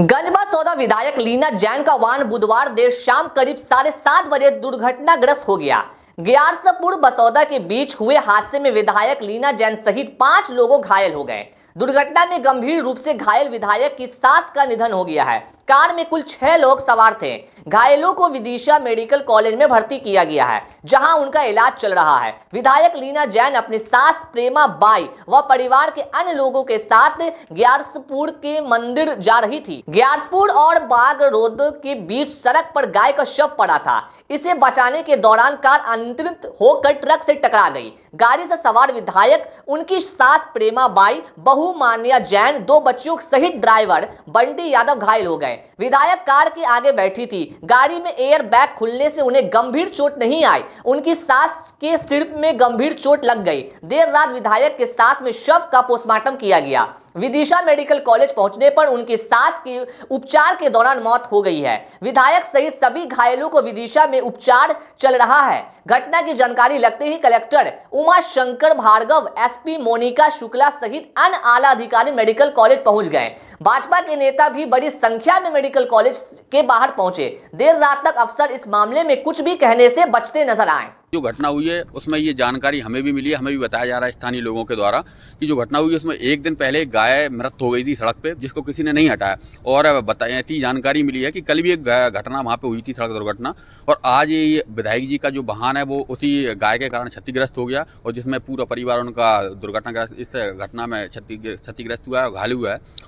गंजबा सौदा विधायक लीना जैन का वाहन बुधवार देर शाम करीब साढ़े सात बजे दुर्घटनाग्रस्त हो गया ग्यारसपुर बसौदा के बीच हुए हादसे में विधायक लीना जैन सहित पांच लोगों घायल हो गए दुर्घटना में गंभीर रूप से घायल विधायक की सास का निधन हो गया है कार में कुल छह लोग सवार थे घायलों को विदिशा मेडिकल कॉलेज में भर्ती किया गया है जहां उनका इलाज चल रहा है विधायक लीना जैन अपनी सास प्रेमा बाई व परिवार के अन्य लोगों के साथ ग्यारसपुर के मंदिर जा रही थी ग्यारसपुर और बागरोद के बीच सड़क पर गाय का शव पड़ा था इसे बचाने के दौरान कार अनियंत्रित होकर ट्रक से टकरा गई गाड़ी से सवार विधायक उनकी सास प्रेमा बाई बहु मान्या जैन दो बच्चियों सहित ड्राइवर बंटी यादव घायल हो गए विधायक कार के आगे बैठी थी गाड़ी में एयर बैग खुलने से उन्हें गंभीर चोट नहीं आई उनकी सास के सिर में गंभीर चोट लग गई देर रात विधायक के साथ में शव का पोस्टमार्टम किया गया विदिशा मेडिकल कॉलेज पहुंचने पर उनकी सास की उपचार के दौरान मौत हो गई है विधायक सहित सभी घायलों को विदिशा में उपचार चल रहा है घटना की जानकारी लगते ही कलेक्टर उमा शंकर भार्गव एसपी मोनिका शुक्ला सहित अन्य आला अधिकारी मेडिकल कॉलेज पहुंच गए भाजपा के नेता भी बड़ी संख्या में मेडिकल कॉलेज के बाहर पहुंचे देर रात तक अफसर इस मामले में कुछ भी कहने से बचते नजर आए जो घटना हुई है उसमें ये जानकारी हमें भी मिली है हमें भी बताया जा रहा है स्थानीय लोगों के द्वारा कि जो घटना हुई है उसमें एक दिन पहले गाय मृत हो गई थी सड़क पे जिसको किसी ने नहीं हटाया और बताया जानकारी मिली है कि कल भी एक घटना वहाँ पे हुई थी सड़क दुर्घटना और आज ये विधायक जी का जो वाहन है वो उसी गाय के कारण क्षतिग्रस्त हो गया और जिसमें पूरा परिवार उनका दुर्घटनाग्रस्त इस घटना में क्षतिग्रस्त हुआ है घायल हुआ है